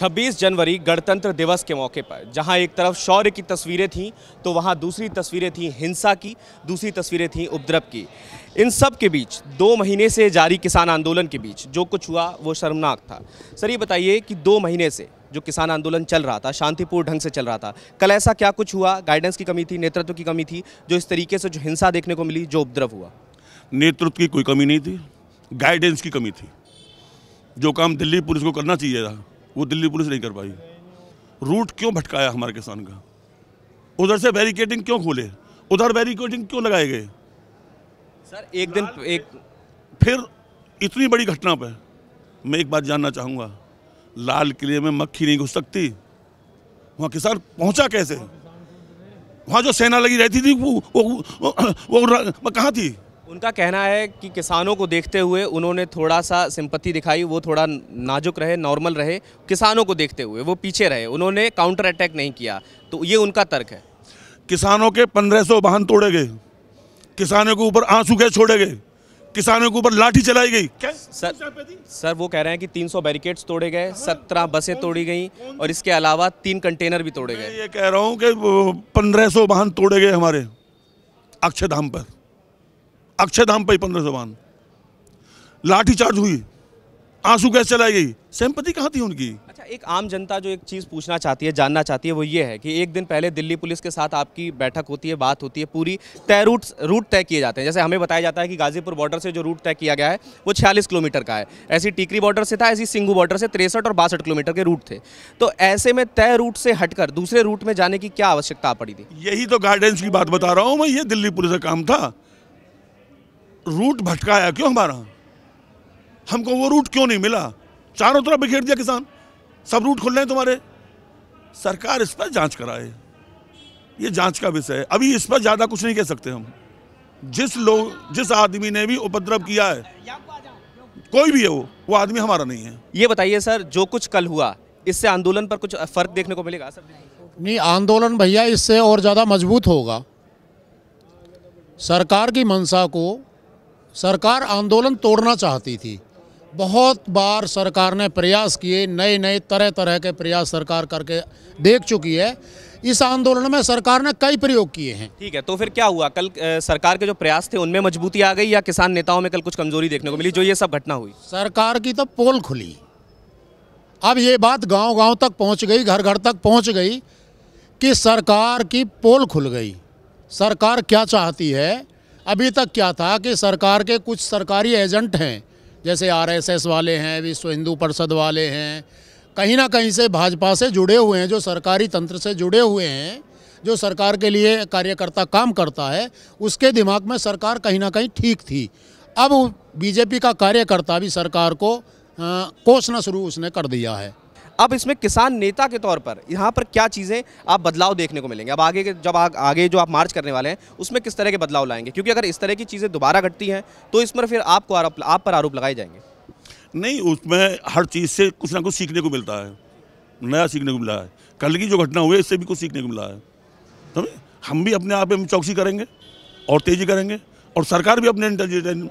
26 जनवरी गणतंत्र दिवस के मौके पर जहां एक तरफ शौर्य की तस्वीरें थीं तो वहां दूसरी तस्वीरें थीं हिंसा की दूसरी तस्वीरें थीं उपद्रव की इन सब के बीच दो महीने से जारी किसान आंदोलन के बीच जो कुछ हुआ वो शर्मनाक था सर ये बताइए कि दो महीने से जो किसान आंदोलन चल रहा था शांतिपूर्ण ढंग से चल रहा था कल ऐसा क्या कुछ हुआ गाइडेंस की कमी थी नेतृत्व की कमी थी जो इस तरीके से जो हिंसा देखने को मिली जो उपद्रव हुआ नेतृत्व की कोई कमी नहीं थी गाइडेंस की कमी थी जो काम दिल्ली पुलिस को करना चाहिए था वो दिल्ली पुलिस नहीं कर पाई रूट क्यों भटकाया हमारे किसान का उधर से बैरिकेडिंग क्यों खोले उधर बैरिकेडिंग क्यों लगाए गए सर एक दिन एक फिर इतनी बड़ी घटना पर मैं एक बात जानना चाहूँगा लाल किले में मक्खी नहीं घुस सकती वहाँ किसान पहुँचा कैसे वहाँ जो सेना लगी रहती थी वो वो, वो, वो, वो कहाँ थी उनका कहना है कि किसानों को देखते हुए उन्होंने थोड़ा सा सिंपत्ति दिखाई वो थोड़ा नाजुक रहे नॉर्मल रहे किसानों को देखते हुए वो पीछे रहे उन्होंने काउंटर अटैक नहीं किया तो ये उनका तर्क है किसानों के पंद्रह सौ वाहन तोड़े गए किसानों के ऊपर आंसू गए छोड़े गए किसानों के ऊपर लाठी चलाई गई सर सर वो कह रहे हैं कि 300 बैरिकेड्स तोड़े गए 17 हाँ। बसें तोड़ी गई और इसके अलावा तीन कंटेनर भी तोड़े गए ये कह रहा हूँ कि पंद्रह सौ वाहन तोड़े गए हमारे अक्षरधाम पर अक्षरधाम पर पंद्रह सौ बान लाठीचार्ज हुई आंसू गैस चलाई गई सहमपति कहाँ थी उनकी अच्छा एक आम जनता जो एक चीज़ पूछना चाहती है जानना चाहती है वो ये है कि एक दिन पहले दिल्ली पुलिस के साथ आपकी बैठक होती है बात होती है पूरी तय रूट रूट तय किए जाते हैं जैसे हमें बताया जाता है कि गाजीपुर बॉर्डर से जो रूट तय किया गया है वो छियालीस किलोमीटर का है ऐसी टीकरी बॉर्डर से था ऐसी सिंगू बॉर्डर से तिरसठ और बासठ किलोमीटर के रूट थे तो ऐसे में तय रूट से हटकर दूसरे रूट में जाने की क्या आवश्यकता पड़ी थी यही तो गाइडेंस की बात बता रहा हूँ मैं ये दिल्ली पुलिस का काम था रूट भटकाया क्यों हमारा हमको वो रूट क्यों नहीं मिला चारों तरफ बिखेर दिया किसान सब रूट खुल रहे हैं तुम्हारे सरकार इस पर जांच कराए ये जांच का विषय है अभी इस पर ज़्यादा कुछ नहीं कह सकते हम जिस लोग जिस आदमी ने भी उपद्रव किया है कोई भी है वो वो आदमी हमारा नहीं है ये बताइए सर जो कुछ कल हुआ इससे आंदोलन पर कुछ फर्क देखने को मिलेगा सर नहीं आंदोलन भैया इससे और ज़्यादा मजबूत होगा सरकार की मंशा को सरकार आंदोलन तोड़ना चाहती थी बहुत बार सरकार ने प्रयास किए नए नए तरह तरह के प्रयास सरकार करके देख चुकी है इस आंदोलन में सरकार ने कई प्रयोग किए हैं ठीक है तो फिर क्या हुआ कल सरकार के जो प्रयास थे उनमें मजबूती आ गई या किसान नेताओं में कल कुछ कमजोरी देखने को मिली जो ये सब घटना हुई सरकार की तो पोल खुली अब ये बात गांव-गांव तक पहुंच गई घर घर तक पहुंच गई कि सरकार की पोल खुल गई सरकार क्या चाहती है अभी तक क्या था कि सरकार के कुछ सरकारी एजेंट हैं जैसे आरएसएस वाले हैं विश्व हिंदू परिषद वाले हैं कहीं ना कहीं से भाजपा से जुड़े हुए हैं जो सरकारी तंत्र से जुड़े हुए हैं जो सरकार के लिए कार्यकर्ता काम करता है उसके दिमाग में सरकार कहीं ना कहीं ठीक थी अब बीजेपी का कार्यकर्ता भी सरकार को कोसना शुरू उसने कर दिया है अब इसमें किसान नेता के तौर पर यहाँ पर क्या चीज़ें आप बदलाव देखने को मिलेंगे अब आगे के जब आ, आगे जो आप मार्च करने वाले हैं उसमें किस तरह के बदलाव लाएंगे क्योंकि अगर इस तरह की चीज़ें दोबारा घटती हैं तो इस पर फिर आपको आरोप आप पर आरोप लगाए जाएंगे नहीं उसमें हर चीज़ से कुछ ना कुछ सीखने को मिलता है नया सीखने को मिला है कल की जो घटना हुई है इससे भी कुछ सीखने को मिला है समझे हम भी अपने आप में चौकसी करेंगे और तेज़ी करेंगे और सरकार भी अपने इंटेलिजेंस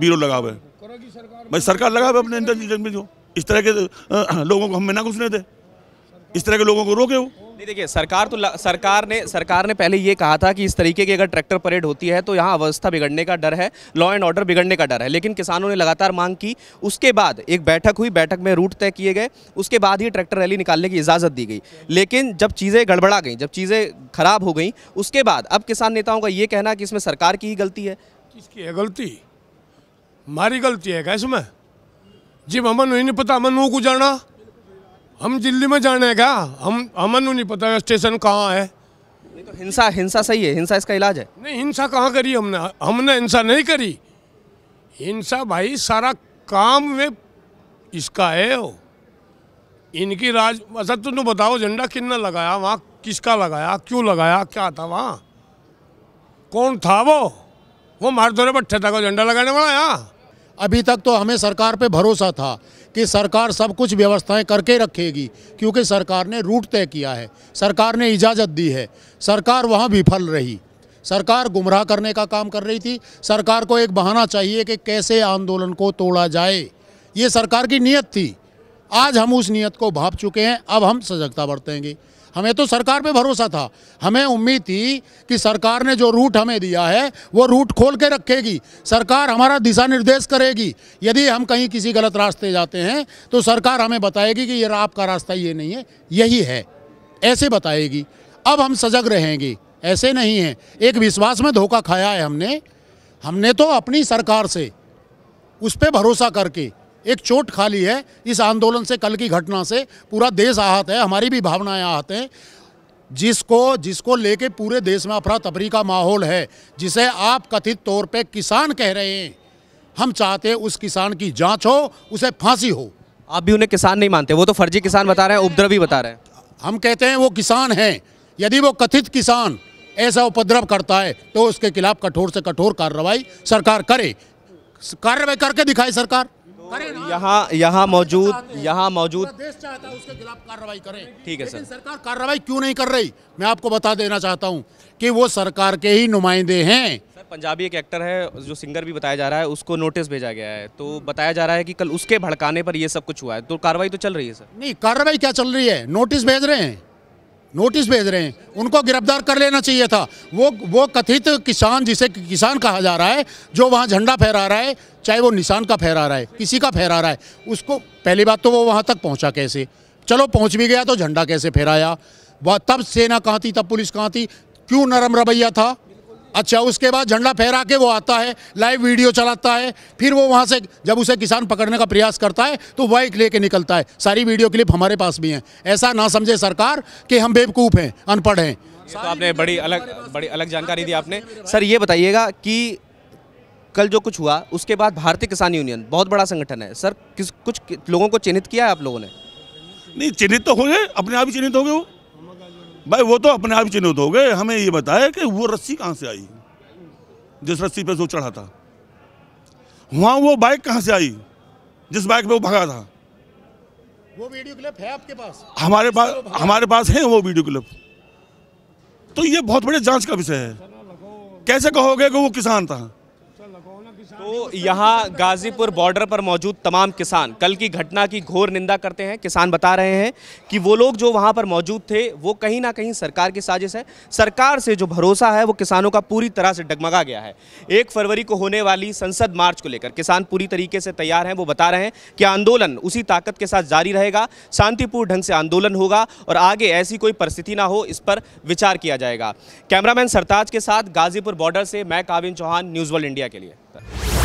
ब्यूरो लगा हुए भाई सरकार लगा हुए अपने इंटेलिजेंट ब्यूरो इस तरह के लोगों को हमें ना घुसने दे इस तरह के लोगों को रोके हो नहीं देखिए सरकार तो सरकार ने सरकार ने पहले ये कहा था कि इस तरीके की अगर ट्रैक्टर परेड होती है तो यहाँ अवस्था बिगड़ने का डर है लॉ एंड ऑर्डर बिगड़ने का डर है लेकिन किसानों ने लगातार मांग की उसके बाद एक बैठक हुई बैठक में रूट तय किए गए उसके बाद ही ट्रैक्टर रैली निकालने की इजाज़त दी गई लेकिन जब चीज़ें गड़बड़ा गई जब चीज़ें खराब हो गई उसके बाद अब किसान नेताओं का ये कहना कि इसमें सरकार की ही गलती है किसकी है गलती हमारी गलती है क्या इसमें जी अमन नहीं पता अमन को जाना हम दिल्ली में जाने क्या हम अमन नहीं पता स्टेशन कहाँ है तो हिंसा हिंसा सही है हिंसा इसका इलाज है नहीं हिंसा कहाँ करी हमने हमने हिंसा नहीं करी हिंसा भाई सारा काम में इसका है वो इनकी राज अच्छा तुम बताओ झंडा कितना लगाया वहाँ किसका लगाया क्यों लगाया क्या था वहाँ कौन था वो वो मार दो बैठे था झंडा लगाने वाला यहाँ अभी तक तो हमें सरकार पे भरोसा था कि सरकार सब कुछ व्यवस्थाएं करके रखेगी क्योंकि सरकार ने रूट तय किया है सरकार ने इजाज़त दी है सरकार वहाँ विफल रही सरकार गुमराह करने का काम कर रही थी सरकार को एक बहाना चाहिए कि कैसे आंदोलन को तोड़ा जाए ये सरकार की नीयत थी आज हम उस नीयत को भाप चुके हैं अब हम सजगता बरतेंगे हमें तो सरकार पे भरोसा था हमें उम्मीद थी कि सरकार ने जो रूट हमें दिया है वो रूट खोल के रखेगी सरकार हमारा दिशा निर्देश करेगी यदि हम कहीं किसी गलत रास्ते जाते हैं तो सरकार हमें बताएगी कि ये आपका रास्ता ये नहीं है यही है ऐसे बताएगी अब हम सजग रहेंगे ऐसे नहीं है एक विश्वास में धोखा खाया है हमने हमने तो अपनी सरकार से उस पर भरोसा करके एक चोट खाली है इस आंदोलन से कल की घटना से पूरा देश आहत है हमारी भी भावनाएं आहत हैं जिसको जिसको लेके पूरे देश में अफरा तफरी का माहौल है जिसे आप कथित तौर पे किसान कह रहे हैं हम चाहते हैं उस किसान की जांच हो उसे फांसी हो आप भी उन्हें किसान नहीं मानते वो तो फर्जी किसान बता रहे हैं उपद्रवी बता रहे हैं हम कहते हैं वो किसान हैं यदि वो कथित किसान ऐसा उपद्रव करता है तो उसके खिलाफ कठोर से कठोर कार्रवाई सरकार करे कार्रवाई करके दिखाए सरकार यहाँ यहाँ मौजूद यहाँ मौजूद देश चाहता है उसके खिलाफ कार्रवाई करें ठीक है सर सरकार कार्रवाई क्यों नहीं कर रही मैं आपको बता देना चाहता हूँ कि वो सरकार के ही नुमाइंदे हैं पंजाबी एक एक्टर है जो सिंगर भी बताया जा रहा है उसको नोटिस भेजा गया है तो बताया जा रहा है कि कल उसके भड़काने पर ये सब कुछ हुआ है तो कार्रवाई तो चल रही है सर नहीं कार्रवाई क्या चल रही है नोटिस भेज रहे हैं नोटिस भेज रहे हैं उनको गिरफ्तार कर लेना चाहिए था वो वो कथित किसान जिसे किसान कहा जा रहा है जो वहाँ झंडा फहरा रहा है चाहे वो निशान का फहरा रहा है किसी का फहरा रहा है उसको पहली बात तो वो वहाँ तक पहुँचा कैसे चलो पहुँच भी गया तो झंडा कैसे फहराया वह तब सेना कहाँ थी तब पुलिस कहाँ थी क्यों नरम रवैया था अच्छा उसके बाद झंडा फहरा के वो आता है लाइव वीडियो चलाता है फिर वो वहाँ से जब उसे किसान पकड़ने का प्रयास करता है तो बाइक लेके निकलता है सारी वीडियो क्लिप हमारे पास भी हैं ऐसा ना समझे सरकार कि हम बेवकूफ़ हैं अनपढ़ हैं तो आपने बड़ी अलग बड़ी अलग जानकारी दी आपने सर ये बताइएगा कि कल जो कुछ हुआ उसके बाद भारतीय किसान यूनियन बहुत बड़ा संगठन है सर किस कुछ लोगों को चिन्हित किया है आप लोगों ने नहीं चिन्हित तो होंगे अपने आप ही चिन्हित गए वो भाई वो तो अपने आप ही चिन्हित हो गए हमें ये बताया कि वो रस्सी कहाँ से आई जिस रस्सी पे जो चढ़ा था वहाँ वो बाइक कहाँ से आई जिस बाइक पे वो भागा था वो वीडियो क्लिप है आपके पास हमारे पास हमारे पास है वो वीडियो क्लिप तो ये बहुत बड़े जांच का विषय है कैसे कहोगे कि वो किसान था तो यहाँ गाजीपुर बॉर्डर पर मौजूद तमाम किसान कल की घटना की घोर निंदा करते हैं किसान बता रहे हैं कि वो लोग जो वहाँ पर मौजूद थे वो कहीं ना कहीं सरकार की साजिश है सरकार से जो भरोसा है वो किसानों का पूरी तरह से डगमगा गया है एक फरवरी को होने वाली संसद मार्च को लेकर किसान पूरी तरीके से तैयार हैं वो बता रहे हैं कि आंदोलन उसी ताकत के साथ जारी रहेगा शांतिपूर्ण ढंग से आंदोलन होगा और आगे ऐसी कोई परिस्थिति ना हो इस पर विचार किया जाएगा कैमरामैन सरताज के साथ गाजीपुर बॉर्डर से मैं Kavin Chauhan news world India के लिए Альберта.